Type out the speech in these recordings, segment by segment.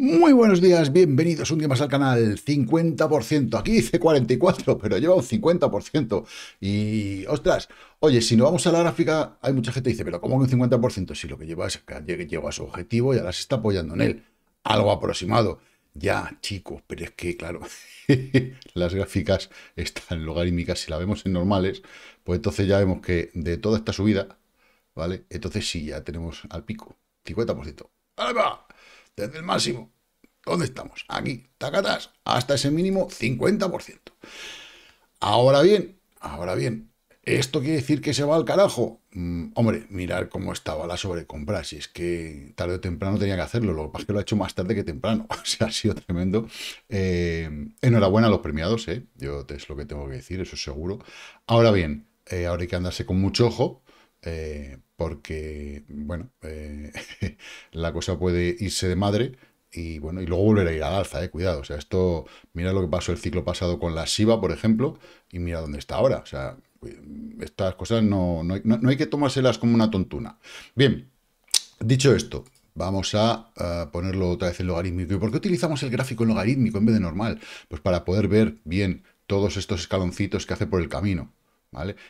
Muy buenos días, bienvenidos un día más al canal. 50%, aquí dice 44, pero lleva un 50%. Y, ostras, oye, si no vamos a la gráfica, hay mucha gente que dice, pero ¿cómo que un 50%? Si lo que lleva es que llega a su objetivo y ahora se está apoyando en él. Algo aproximado. Ya, chicos, pero es que, claro, las gráficas están logarítmicas. Si la vemos en normales, pues entonces ya vemos que de toda esta subida, ¿vale? Entonces sí, ya tenemos al pico, 50%. ¡Ahí va! desde el máximo. ¿Dónde estamos? Aquí, tacatas, hasta ese mínimo 50%. Ahora bien, ahora bien, ¿esto quiere decir que se va al carajo? Mm, hombre, mirar cómo estaba la sobrecompra, si es que tarde o temprano tenía que hacerlo, lo que pasa es que lo ha hecho más tarde que temprano, o sea, ha sido tremendo. Eh, enhorabuena a los premiados, ¿eh? yo es lo que tengo que decir, eso es seguro. Ahora bien, eh, ahora hay que andarse con mucho ojo, eh, porque, bueno, eh, la cosa puede irse de madre y, bueno, y luego volver a ir al alza, eh, cuidado. O sea, esto, mira lo que pasó el ciclo pasado con la SIVA, por ejemplo, y mira dónde está ahora. O sea, estas cosas no, no, hay, que tomárselas como una tontuna. Bien, dicho esto, Vamos a, eh, ponerlo otra vez en logarítmico. por qué utilizamos el gráfico en logarítmico en vez de normal? Pues para poder ver bien todos estos escaloncitos que hace por el camino.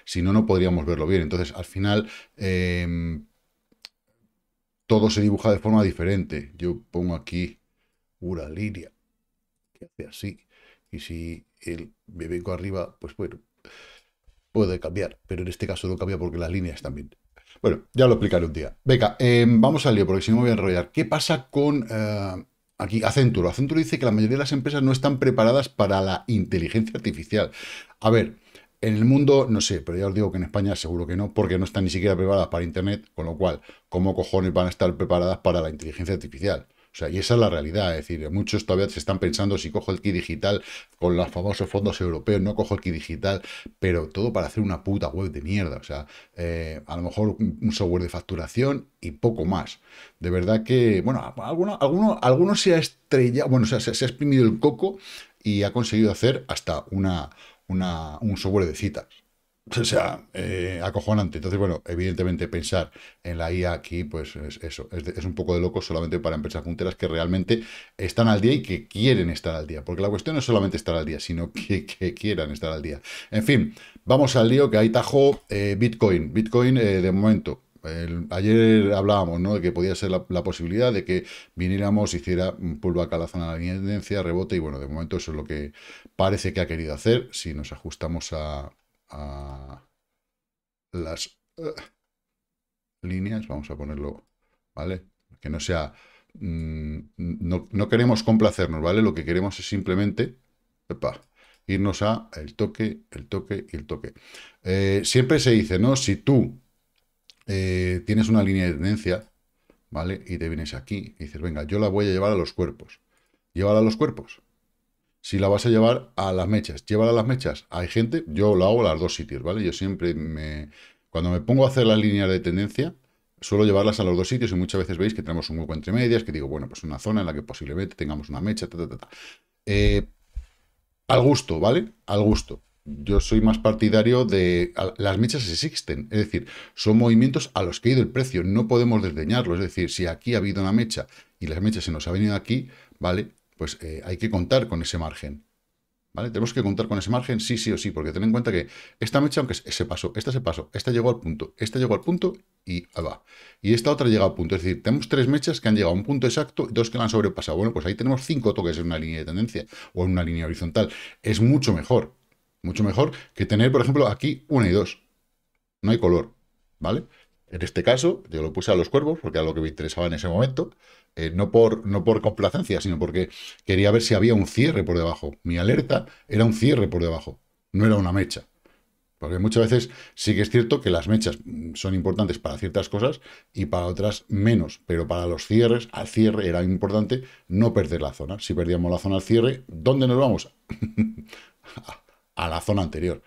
Si no, no podríamos verlo bien. Entonces, al final, em, todo se dibuja de forma diferente. Yo pongo aquí una línea que hace así. Y si el vengo arriba, pues bueno, puede cambiar. Pero en este caso no cambia porque las líneas también. Bueno, ya lo explicaré un día. Venga, em, vamos al lío, porque si no me voy a enrollar. ¿Qué pasa con... Eh, aquí, acenturo, acenturo dice que la mayoría de las empresas no están preparadas para la inteligencia artificial. A ver, en el mundo, no sé, pero ya os digo que en España seguro que no, porque no están ni siquiera preparadas para Internet, con lo cual, ¿cómo cojones van a estar preparadas para la inteligencia artificial? O sea, y esa es la realidad, es decir, muchos todavía se están pensando si cojo el kit digital con los famosos fondos europeos, no cojo el kit digital, pero todo para hacer una puta web de mierda, o sea, eh, a lo mejor un software de facturación y poco más. De verdad que, bueno, alguno, alguno, alguno se ha estrellado, bueno, o sea, se ha exprimido el coco y ha conseguido hacer hasta una un software de citas. O sea, eh, acojonante. Entonces, bueno, evidentemente pensar en la IA aquí, pues eso, es, un poco de loco solamente para empresas punteras que realmente están al día y que quieren estar al día. Porque la cuestión no es solamente estar al día, sino que, quieran estar al día. En fin, vamos al lío que hay tajo eh, Bitcoin. Bitcoin, eh, de momento, ayer hablábamos ¿no? de que podía ser la, posibilidad de que viniéramos, hiciera un pulvo a la zona de tendencia, rebote, y bueno, de momento eso es lo que parece que ha querido hacer. Si nos ajustamos a, a las eh, líneas, vamos a ponerlo, ¿vale? Que no sea... Mm, no, queremos complacernos, ¿vale? Lo que queremos es simplemente... irnos a el toque, el toque y el toque. Eh, siempre se dice, ¿no? Si tú eh, tienes una línea de tendencia, ¿vale? Y te vienes aquí y dices, venga, yo la voy a llevar a los cuerpos. Llévala a los cuerpos. Si la vas a llevar a las mechas, llévala a las mechas. Hay gente, yo lo hago a los dos sitios, ¿vale? Yo siempre me... Cuando me pongo a hacer las líneas de tendencia, suelo llevarlas a los dos sitios y muchas veces veis que tenemos un hueco entre medias, que digo, bueno, pues una zona en la que posiblemente tengamos una mecha, ta, ta, ta, eh, al gusto, ¿vale? Al gusto yo soy más partidario de... Las mechas existen, es decir, son movimientos a los que ha ido el precio, no podemos desdeñarlo, es decir, si aquí ha habido una mecha y las mechas se nos ha venido aquí, ¿vale? Pues eh, hay que contar con ese margen, ¿vale? Tenemos que contar con ese margen sí, sí o sí, porque ten en cuenta que esta mecha, aunque se pasó, esta se pasó, esta llegó al punto, esta llegó al punto y va. Y esta otra llega al punto, es decir, tenemos tres mechas que han llegado a un punto exacto, y dos que la han sobrepasado. Bueno, pues ahí tenemos cinco toques en una línea de tendencia o en una línea horizontal. Es mucho mejor, mucho mejor que tener, por ejemplo, aquí una y dos. No hay color, ¿vale? En este caso, yo lo puse a los cuervos porque era lo que me interesaba en ese momento. Eh, no, por, no por complacencia, sino porque quería ver si había un cierre por debajo. Mi alerta era un cierre por debajo, no era una mecha. Porque muchas veces sí que es cierto que las mechas mm, son importantes para ciertas cosas y para otras menos, pero para los cierres, al cierre era importante no perder la zona. Si perdíamos la zona al cierre, ¿dónde nos vamos? a la zona anterior.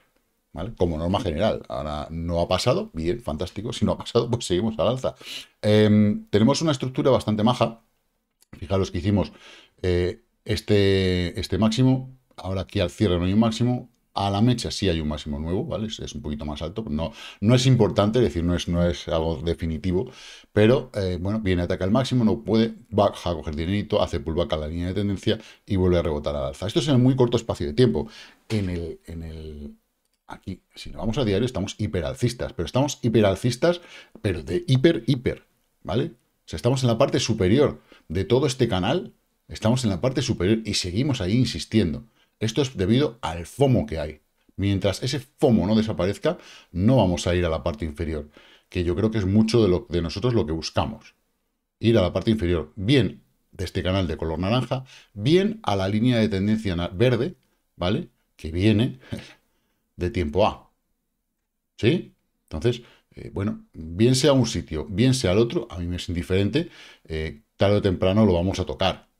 ¿Vale? Como norma general. Ahora no ha pasado, bien, fantástico. Si no ha pasado, pues seguimos al alza. Em, tenemos una estructura bastante maja. Fijaros que hicimos eh, este, este máximo. Ahora aquí al cierre no hay un máximo a la mecha sí hay un máximo nuevo, ¿vale? Es, un poquito más alto. No, no es importante, decir, no es, no es algo definitivo. Pero, eh, bueno, viene atacar el máximo, no puede, baja a coger dinerito, hace pullback a la línea de tendencia y vuelve a rebotar al alza. Esto es en el muy corto espacio de tiempo. En el... En el aquí, si nos vamos a diario, estamos hiperalcistas. Pero estamos hiperalcistas, pero de hiper, hiper, ¿vale? O sea, estamos en la parte superior de todo este canal. Estamos en la parte superior y seguimos ahí insistiendo. Esto es debido al FOMO que hay. Mientras ese FOMO no desaparezca, no vamos a ir a la parte inferior, que yo creo que es mucho de, lo, de nosotros lo que buscamos. Ir a la parte inferior, bien de este canal de color naranja, bien a la línea de tendencia verde, ¿vale? Que viene de tiempo A. ¿Sí? Entonces, eh, bueno, bien sea un sitio, bien sea el otro, a mí me es indiferente, eh, tarde o temprano lo vamos a tocar.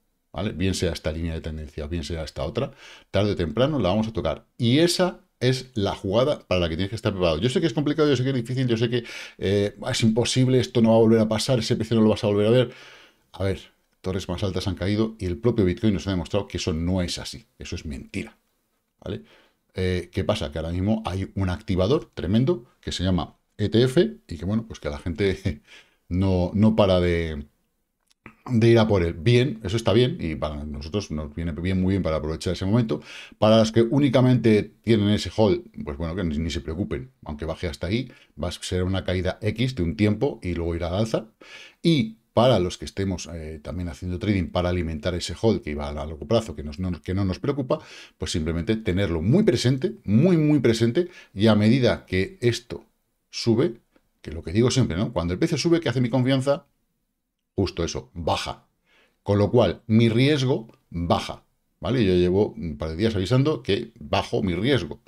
Bien sea esta línea de tendencia, bien sea esta otra, tarde o temprano la vamos a tocar. Y esa es la jugada para la que tienes que estar preparado. Yo sé que es complicado, yo sé que es difícil, yo sé que eh, es imposible, esto no va a volver a pasar, ese precio no lo vas a volver a ver. A ver, torres más altas han caído y el propio Bitcoin nos ha demostrado que eso no es así, eso es mentira, ¿vale? Eh, ¿Qué pasa? Que ahora mismo hay un activador tremendo que se llama ETF y que, bueno, pues que la gente no, no para de, de ir a por él. Bien, eso está bien y para nosotros nos viene bien, muy bien para aprovechar ese momento. Para los que únicamente tienen ese hold, pues bueno, que ni, se preocupen, aunque baje hasta ahí, va a ser una caída X de un tiempo y luego irá al alza. Y para los que estemos eh, también haciendo trading para alimentar ese hold que iba a largo plazo, que, nos, no, que no nos preocupa, pues simplemente tenerlo muy presente, muy, muy presente y a medida que esto sube, que lo que digo siempre, ¿no? Cuando el precio sube, que hace mi confianza? justo eso, baja. Con lo cual, mi riesgo baja. ¿Vale? Yo llevo un par de días avisando que bajo mi riesgo.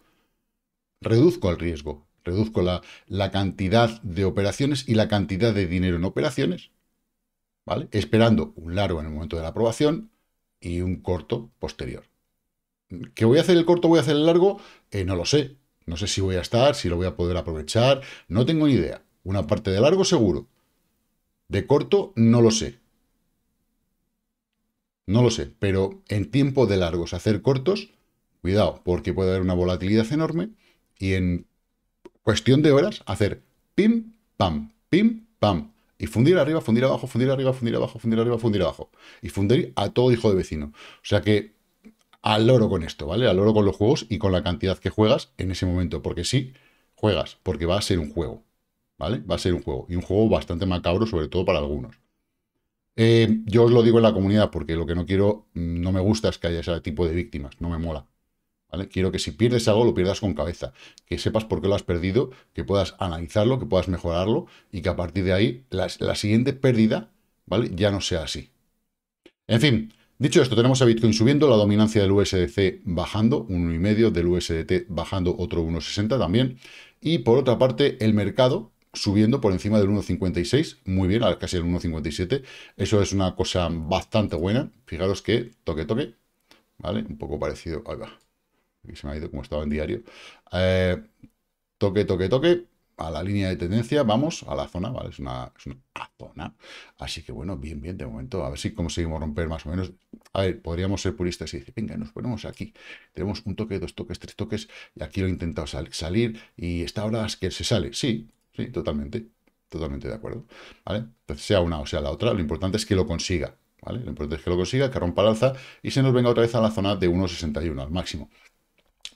Reduzco el riesgo, reduzco la, la cantidad de operaciones y la cantidad de dinero en operaciones, ¿vale? Esperando un largo en el momento de la aprobación y un corto posterior. ¿Qué voy a hacer el corto, voy a hacer el largo? Eh, no lo sé. No sé si voy a estar, si lo voy a poder aprovechar, no tengo ni idea. Una parte de largo seguro, de corto no lo sé. No lo sé, pero en tiempo de largos hacer cortos, cuidado, porque puede haber una volatilidad enorme y en cuestión de horas hacer pim, pam, pim, pam. Y fundir arriba, fundir abajo, fundir arriba, fundir abajo, fundir arriba, fundir abajo. Y fundir a todo hijo de vecino. O sea que al oro con esto, ¿vale? Al oro con los juegos y con la cantidad que juegas en ese momento. Porque sí, juegas, porque va a ser un juego. ¿vale? Va a ser un juego, y un juego bastante macabro, sobre todo para algunos. Eh, yo os lo digo en la comunidad, porque lo que no quiero, no me gusta es que haya ese tipo de víctimas, no me mola. ¿Vale? Quiero que si pierdes algo, lo pierdas con cabeza, que sepas por qué lo has perdido, que puedas analizarlo, que puedas mejorarlo y que a partir de ahí la, la siguiente pérdida, ¿vale? Ya no sea así. En fin, dicho esto, tenemos a Bitcoin subiendo, la dominancia del USDC bajando, 1,5, del USDT bajando otro 1,60 también. Y por otra parte, el mercado, subiendo por encima del 1.56, muy bien, casi el 1.57, eso es una cosa bastante buena, fijaros que toque, toque, ¿vale? Un poco parecido, ahí va, aquí se me ha ido como estaba en diario, eh, toque, toque, toque, a la línea de tendencia, vamos a la zona, ¿vale? Es una, zona. Así que bueno, bien, bien, de momento, a ver si conseguimos romper más o menos. A ver, podríamos ser puristas y decir, venga, nos ponemos aquí. Tenemos un toque, dos toques, tres toques, y aquí lo he intentado salir, y esta hora es que se sale. Sí, Sí, totalmente. Totalmente de acuerdo. ¿Vale? Entonces, sea una o sea la otra, lo importante es que lo consiga. ¿Vale? Lo importante es que lo consiga, que rompa el alza y se nos venga otra vez a la zona de 1,61 al máximo.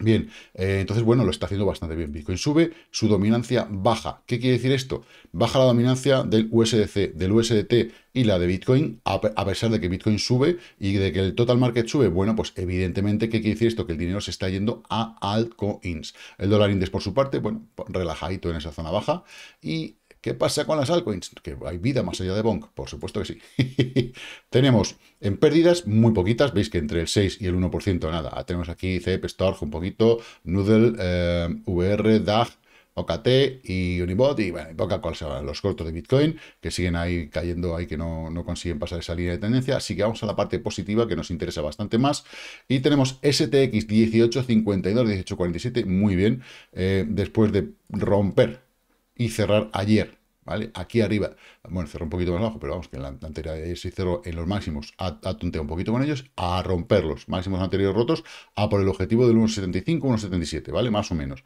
Bien, eh, entonces, bueno, lo está haciendo bastante bien. Bitcoin sube, su dominancia baja. ¿Qué quiere decir esto? Baja la dominancia del USDC, del USDT y la de Bitcoin, a, pesar de que Bitcoin sube y de que el total market sube. Bueno, pues evidentemente, ¿qué quiere decir esto? Que el dinero se está yendo a altcoins. El dólar index, por su parte, bueno, relajadito en esa zona baja. Y ¿Qué pasa con las altcoins? Que hay vida más allá de Bonk, por supuesto que sí. tenemos en pérdidas muy poquitas, veis que entre el 6 y el 1% nada. Ah, tenemos aquí CEP, Storch un poquito, Noodle, eh, VR, DAG, OKT y Unibot y bueno, poca cosa. los cortos de Bitcoin que siguen ahí cayendo, ahí que no, no, consiguen pasar esa línea de tendencia. Así que vamos a la parte positiva que nos interesa bastante más. Y tenemos STX 1852, 1847, muy bien, eh, después de romper y cerrar ayer, ¿vale? Aquí arriba, bueno, cerró un poquito más abajo, pero vamos, que en la anterior ayer se cerró en los máximos, a, un poquito con ellos, a romper los máximos anteriores rotos, a por el objetivo del 1.75, 1.77, ¿vale? Más o menos.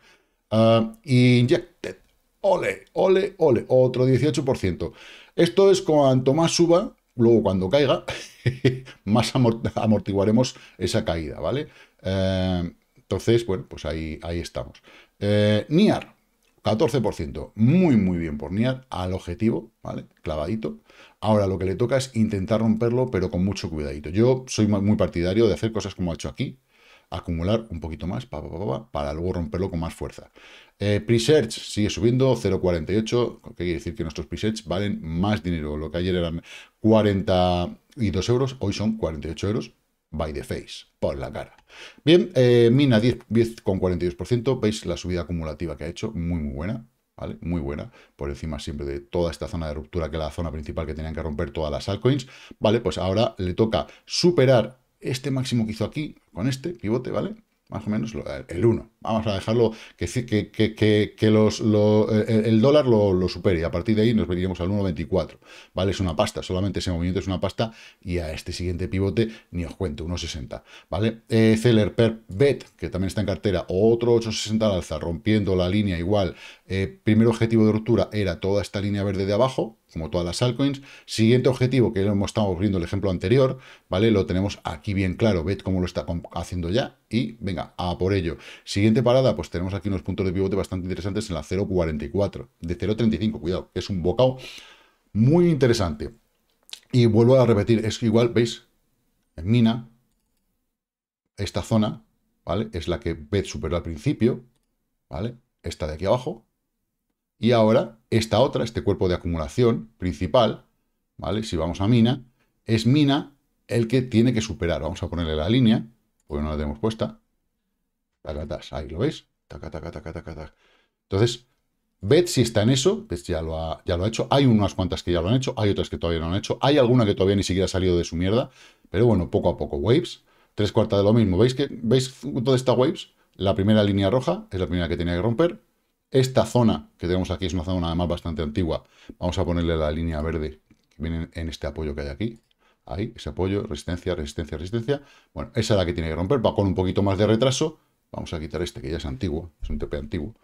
Ah, injected, ole, ole, ole, otro 18%. Esto es cuanto más suba, luego cuando caiga, más amortiguaremos esa caída, ¿vale? Eh, entonces, bueno, pues ahí, ahí estamos. Eh, NIAR, 14%, muy muy bien por Niad, al objetivo, ¿vale? Clavadito. Ahora lo que le toca es intentar romperlo, pero con mucho cuidadito. Yo soy muy partidario de hacer cosas como ha hecho aquí, acumular un poquito más, pa, para luego romperlo con más fuerza. Eh, Presearch sigue subiendo, 0,48, que quiere decir que nuestros presets valen más dinero. Lo que ayer eran 42 euros, hoy son 48 euros by the face, por la cara. Bien, eh, Mina 10,42%, 10, veis la subida acumulativa que ha hecho, muy muy buena, ¿vale? Muy buena, por encima siempre de toda esta zona de ruptura, que es la zona principal que tenían que romper todas las altcoins, ¿vale? Pues ahora le toca superar este máximo que hizo aquí, con este pivote, ¿vale? más o menos el 1. Vamos a dejarlo que, que, que, que los, eh, el dólar lo, supere y a partir de ahí nos veríamos al 1,24. ¿Vale? Es una pasta, solamente ese movimiento es una pasta y a este siguiente pivote ni os cuento, 1,60. ¿Vale? Eh, per Bet, que también está en cartera, otro 8,60 al alza, rompiendo la línea igual. Eh, primer objetivo de ruptura era toda esta línea verde de abajo, como todas las altcoins. Siguiente objetivo, que hemos estado viendo el ejemplo anterior, ¿vale? Lo tenemos aquí bien claro, ved cómo lo está haciendo ya y venga, a por ello. Siguiente parada, pues tenemos aquí unos puntos de pivote bastante interesantes en la 0.44, de 0.35, cuidado, es un bocado muy interesante. Y vuelvo a repetir, es que igual, ¿veis? En mina, esta zona, ¿vale? Es la que ved superó al principio, ¿vale? Esta de aquí abajo, y ahora, esta otra, este cuerpo de acumulación principal, ¿vale? Si vamos a mina, es mina el que tiene que superar. Vamos a ponerle la línea, porque no la tenemos puesta. ahí lo veis. Entonces, ved si está en eso. ya lo, ha, ya lo ha hecho. Hay unas cuantas que ya lo han hecho, hay otras que todavía no han hecho. Hay alguna que todavía ni siquiera ha salido de su mierda. Pero bueno, poco a poco. Waves, tres cuartas de lo mismo. ¿Veis que veis toda esta Waves? La primera línea roja es la primera que tenía que romper esta zona que tenemos aquí es una zona además bastante antigua. Vamos a ponerle la línea verde que viene en este apoyo que hay aquí. Ahí, ese apoyo, resistencia, resistencia, resistencia. Bueno, esa es la que tiene que romper. Va con un poquito más de retraso. Vamos a quitar este que ya es antiguo, es un TP antiguo.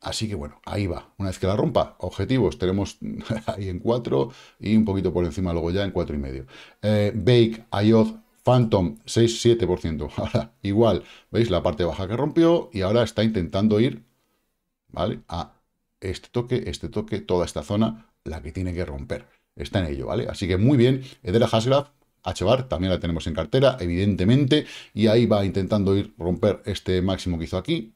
Así que bueno, ahí va. Una vez que la rompa, objetivos, tenemos ahí en 4 y un poquito por encima luego ya en 4,5. medio eh, Bake, IOD, Phantom, 6-7%. Ahora, igual, ¿veis la parte baja que rompió? Y ahora está intentando ir ¿vale? A este toque, este toque, toda esta zona, la que tiene que romper. Está en ello, ¿vale? Así que muy bien, la Hasgraf, HBAR, también la tenemos en cartera, evidentemente, y ahí va intentando ir romper este máximo que hizo aquí,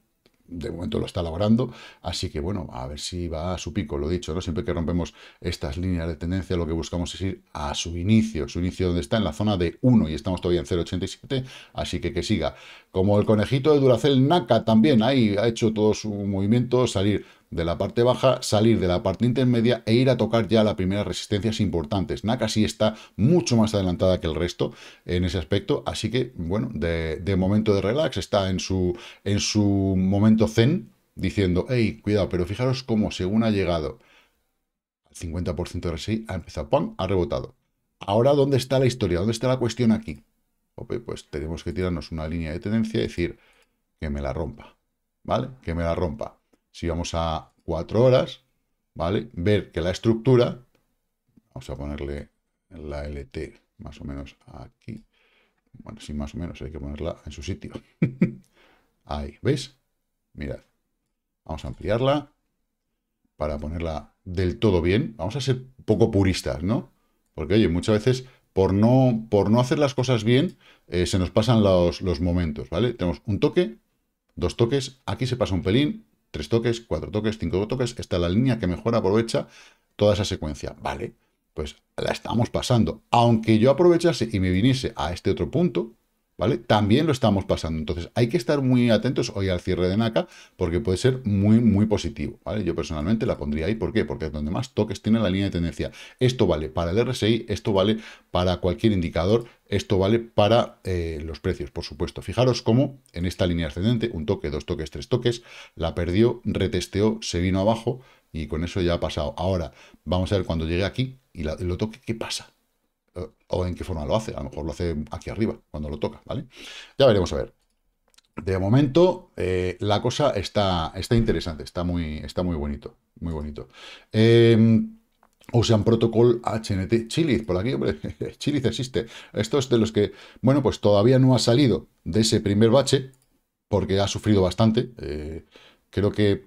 de momento lo está elaborando, así que bueno, a ver si va a su pico, lo he dicho, ¿no? Siempre que rompemos estas líneas de tendencia, lo que buscamos es ir a su inicio, su inicio donde está, en la zona de 1, y estamos todavía en 0,87, así que que siga. Como el conejito de Duracel Naka también, ahí ha hecho todo su movimiento, salir de la parte baja, salir de la parte intermedia e ir a tocar ya las primeras resistencias importantes. Naka sí está mucho más adelantada que el resto en ese aspecto, así que, bueno, de, momento de relax, está en su, en su momento zen, diciendo, hey, cuidado, pero fijaros cómo según ha llegado al 50% de RSI, ha empezado, ¡Pum! ha rebotado. Ahora, ¿dónde está la historia? ¿Dónde está la cuestión aquí? pues tenemos que tirarnos una línea de tendencia y decir que me la rompa, ¿vale? Que me la rompa si vamos a cuatro horas, ¿vale? Ver que la estructura, vamos a ponerle la LT más o menos aquí, bueno, sí más o menos, hay que ponerla en su sitio. Ahí, ¿veis? Mirad, vamos a ampliarla para ponerla del todo bien. Vamos a ser poco puristas, ¿no? Porque, oye, muchas veces por no, por no hacer las cosas bien, eh, se nos pasan los momentos, ¿vale? Tenemos un toque, dos toques, aquí se pasa un pelín, tres toques, cuatro toques, cinco toques, está la línea que mejor aprovecha toda esa secuencia. Vale, pues la estamos pasando. Aunque yo aprovechase y me viniese a este otro punto, también lo estamos pasando. Entonces, hay que estar muy atentos hoy al cierre de NACA porque puede ser muy, muy positivo, Yo personalmente la pondría ahí. ¿Por qué? Porque es donde más toques tiene la línea de tendencia. Esto vale para el RSI, esto vale para cualquier indicador, esto vale para eh, los precios, por supuesto. Fijaros cómo en esta línea ascendente, un toque, dos toques, tres toques, la perdió, retesteó, se vino abajo y con eso ya ha pasado. Ahora, vamos a ver cuando llegue aquí y lo toque, ¿qué pasa? Eh, o en qué forma lo hace. A lo mejor lo hace aquí arriba, cuando lo toca, ¿vale? Ya veremos a ver. De momento, eh, la cosa está, está interesante, está muy, está muy bonito, muy bonito. Eh, Ocean Protocol HNT Chiliz, por aquí, hombre, Chiliz existe. Esto es de los que, bueno, pues todavía no ha salido de ese primer bache, porque ha sufrido bastante. Eh, creo que,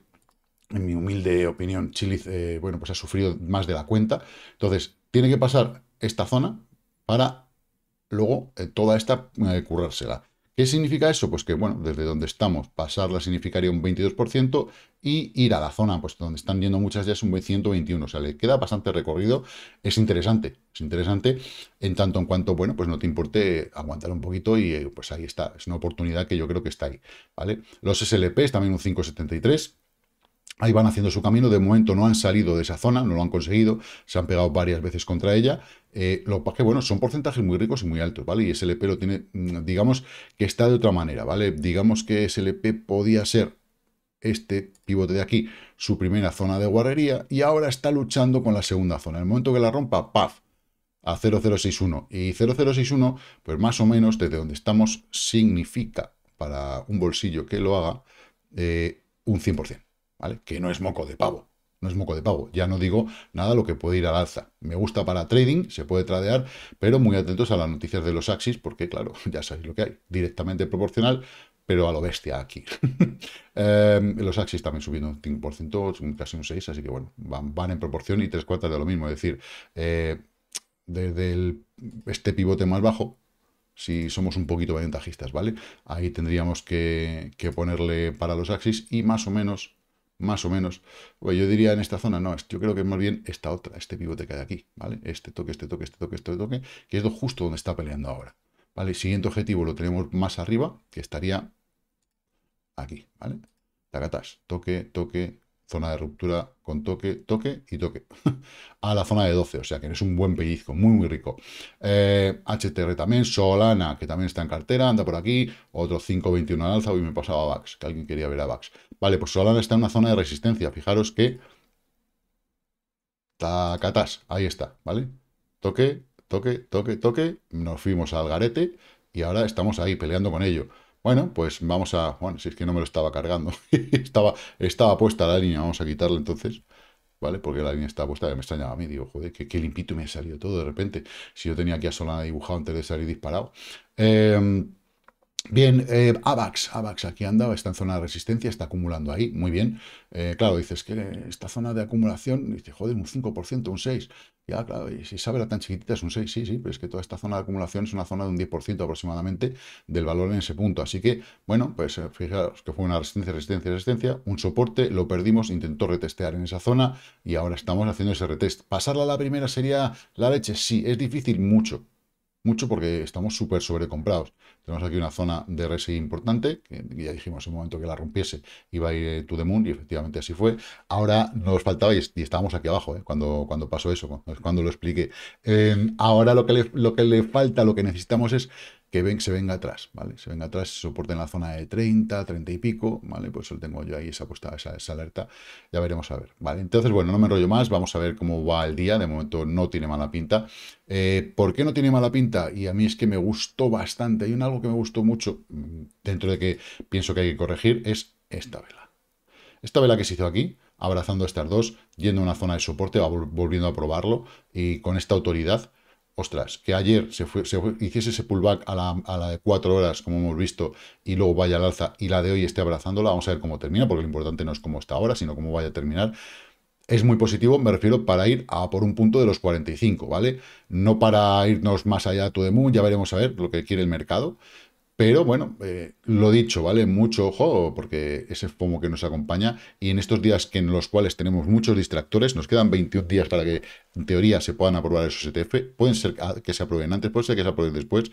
en mi humilde opinión, Chiliz, bueno, pues ha sufrido más de la cuenta. Entonces, tiene que pasar esta zona para luego eh, toda esta eh, currársela. ¿Qué significa eso? Pues que, bueno, desde donde estamos, pasarla significaría un 22% y ir a la zona, pues donde están yendo muchas ya es un 121, o sea, le queda bastante recorrido. Es interesante, es interesante en tanto en cuanto, bueno, pues no te importe aguantar un poquito y eh, pues ahí está, es una oportunidad que yo creo que está ahí, ¿vale? Los SLPs también un 573. Ahí van haciendo su camino, de momento no han salido de esa zona, no lo han conseguido, se han pegado varias veces contra ella. Eh, lo que bueno, son porcentajes muy ricos y muy altos, ¿vale? Y SLP lo tiene, mm, digamos que está de otra manera, ¿vale? Digamos que SLP podía ser este pivote de aquí, su primera zona de guarrería, y ahora está luchando con la segunda zona. En el momento que la rompa, ¡paf! a 0061. Y 0061, pues más o menos desde donde estamos, significa para un bolsillo que lo haga eh, un 100%. ¿vale? Que no es moco de pavo. No es moco de pavo. Ya no digo nada lo que puede ir al alza. Me gusta para trading, se puede tradear, pero muy atentos a las noticias de los axis, porque claro, ya sabéis lo que hay. Directamente proporcional, pero a lo bestia aquí. Em, los Axis también subiendo un 5%, casi un 6%, así que bueno, van, van, en proporción y tres cuartas de lo mismo. Es decir, eh, desde este pivote más bajo, si somos un poquito ventajistas, ¿vale? Ahí tendríamos que, que ponerle para los Axis y más o menos más o menos. Pues yo diría en esta zona, no, yo creo que es más bien esta otra, este pivote que hay aquí, ¿vale? Este toque, este toque, este toque, este toque, que es justo donde está peleando ahora, ¿vale? El siguiente objetivo lo tenemos más arriba, que estaría aquí, ¿vale? Tacatás, toque, toque, zona de ruptura con toque, toque y toque, a la zona de 12, o sea que es un buen pellizco, muy muy rico. HTR eh, también, Solana, que también está en cartera, anda por aquí, otro 5.21 al alza, hoy me pasaba a VAX, que alguien quería ver a Bax. Vale, pues Solana está en una zona de resistencia, fijaros que... Tacatás, ahí está, ¿vale? Toque, toque, toque, toque, nos fuimos al garete y ahora estamos ahí peleando con ello. Bueno, pues vamos a... Bueno, si es que no me lo estaba cargando. estaba, estaba puesta la línea, vamos a quitarla entonces. ¿Vale? Porque la línea estaba puesta, me extrañaba a mí. Digo, joder, qué, qué limpito me ha salido todo de repente. Si yo tenía aquí a Solana dibujado antes de salir disparado. Eh, Bien, eh, AVAX, AVAX aquí andaba, está en zona de resistencia, está acumulando ahí, muy bien. Eh, claro, dices que esta zona de acumulación, dice, joder, un 5%, un 6%. Ya, claro, si sabe la tan chiquitita es un 6, sí, sí, pero es que toda esta zona de acumulación es una zona de un 10% aproximadamente del valor en ese punto. Así que, bueno, pues eh, fijaros que fue una resistencia, resistencia, resistencia, un soporte, lo perdimos, intentó retestear en esa zona y ahora estamos haciendo ese retest. ¿Pasarla a la primera sería la leche? Sí, es difícil, mucho. Mucho porque estamos súper sobrecomprados. Tenemos aquí una zona de RSI importante, que ya dijimos en un momento que la rompiese iba a ir eh, to the moon, y efectivamente así fue. Ahora nos faltaba, y, estábamos aquí abajo, eh, cuando, cuando pasó eso, cuando, lo expliqué. Eh, ahora lo que, lo que le falta, lo que necesitamos es que ven, se venga atrás, ¿vale? Se venga atrás, se soporte en la zona de 30, 30 y pico, ¿vale? Pues lo tengo yo ahí esa esa, alerta, ya veremos a ver, ¿vale? Entonces, bueno, no me enrollo más, vamos a ver cómo va el día, de momento no tiene mala pinta. Eh, ¿Por qué no tiene mala pinta? Y a mí es que me gustó bastante, hay un algo que me gustó mucho, mm, dentro de que pienso que hay que corregir, es esta vela. Esta vela que se hizo aquí, abrazando estas dos, yendo a una zona de soporte, volviendo a probarlo, y con esta autoridad, ostras, que ayer se, hiciese ese pullback a la, de 4 horas, como hemos visto, y luego vaya al alza y la de hoy esté abrazándola, vamos a ver cómo termina, porque lo importante no es cómo está ahora, sino cómo vaya a terminar. Es muy positivo, me refiero, para ir a por un punto de los 45, ¿vale? No para irnos más allá de mundo, ya veremos a ver lo que quiere el mercado, pero bueno, eh, lo dicho, ¿vale? Mucho ojo, porque ese FOMO que nos acompaña y en estos días que en los cuales tenemos muchos distractores, nos quedan 21 días para que en teoría se puedan aprobar esos ETF, pueden ser ah, que se aprueben antes, pueden ser que se aprueben después,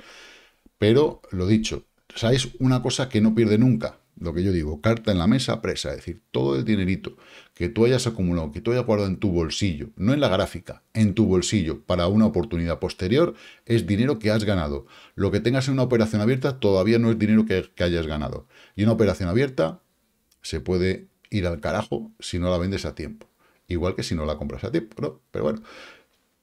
pero lo dicho, sabéis una cosa que no pierde nunca, lo que yo digo, carta en la mesa, presa, es decir, todo el dinerito que tú hayas acumulado, que tú hayas guardado en tu bolsillo, no en la gráfica, en tu bolsillo, para una oportunidad posterior, es dinero que has ganado. Lo que tengas en una operación abierta todavía no es dinero que, hayas ganado. Y una operación abierta se puede ir al carajo si no la vendes a tiempo. Igual que si no la compras a tiempo, Pero bueno,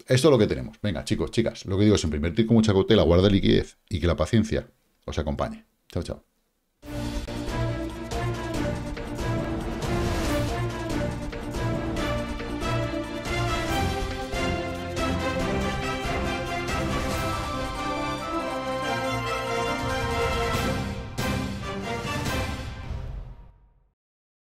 esto es lo que tenemos. Venga, chicos, chicas, lo que digo es invertir con mucha cautela, guarda liquidez y que la paciencia os acompañe. Chao, chao.